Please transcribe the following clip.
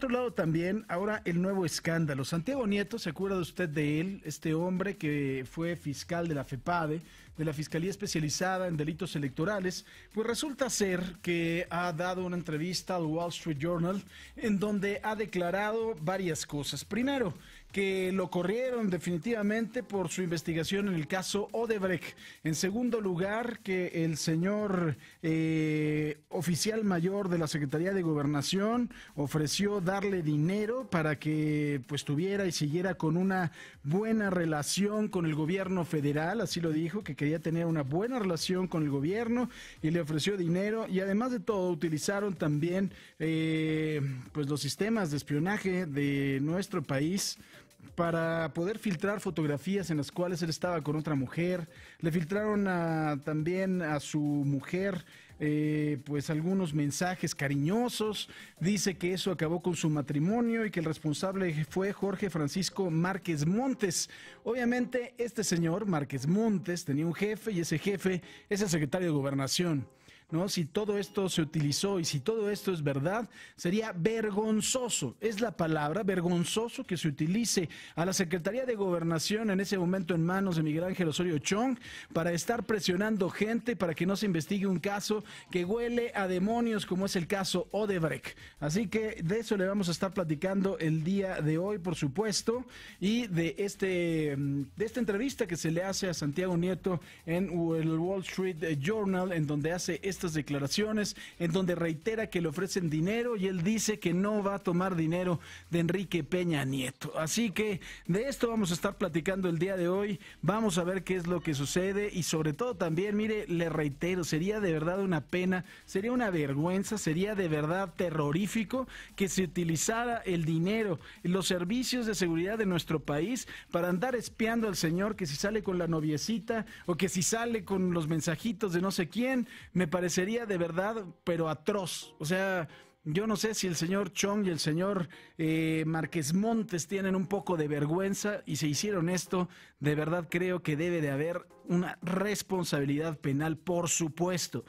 otro lado también, ahora el nuevo escándalo. Santiago Nieto, ¿se acuerda usted de él? Este hombre que fue fiscal de la FEPADE, de la Fiscalía Especializada en Delitos Electorales, pues resulta ser que ha dado una entrevista al Wall Street Journal en donde ha declarado varias cosas. Primero, que lo corrieron definitivamente por su investigación en el caso Odebrecht. En segundo lugar, que el señor eh, oficial mayor de la Secretaría de Gobernación ofreció darle dinero para que pues tuviera y siguiera con una buena relación con el gobierno federal, así lo dijo, que quería tener una buena relación con el gobierno y le ofreció dinero y además de todo utilizaron también eh, pues los sistemas de espionaje de nuestro país para poder filtrar fotografías en las cuales él estaba con otra mujer. Le filtraron también a su mujer eh, pues algunos mensajes cariñosos. Dice que eso acabó con su matrimonio y que el responsable fue Jorge Francisco Márquez Montes. Obviamente este señor Márquez Montes tenía un jefe y ese jefe es el secretario de gobernación. ¿no? Si todo esto se utilizó y si todo esto es verdad, sería vergonzoso, es la palabra, vergonzoso que se utilice a la Secretaría de Gobernación en ese momento en manos de Miguel Ángel Osorio Chong para estar presionando gente para que no se investigue un caso que huele a demonios como es el caso Odebrecht. Así que de eso le vamos a estar platicando el día de hoy, por supuesto, y de este de esta entrevista que se le hace a Santiago Nieto en el Wall Street Journal en donde hace este estas declaraciones en donde reitera que le ofrecen dinero y él dice que no va a tomar dinero de Enrique Peña Nieto. Así que de esto vamos a estar platicando el día de hoy. Vamos a ver qué es lo que sucede y sobre todo también, mire, le reitero, sería de verdad una pena, sería una vergüenza, sería de verdad terrorífico que se utilizara el dinero, los servicios de seguridad de nuestro país para andar espiando al señor que si sale con la noviecita o que si sale con los mensajitos de no sé quién, me parece SERÍA de verdad, pero atroz. O sea, yo no sé si el señor Chong y el señor eh, Márquez Montes tienen un poco de vergüenza y se hicieron esto. De verdad creo que debe de haber una responsabilidad penal, por supuesto.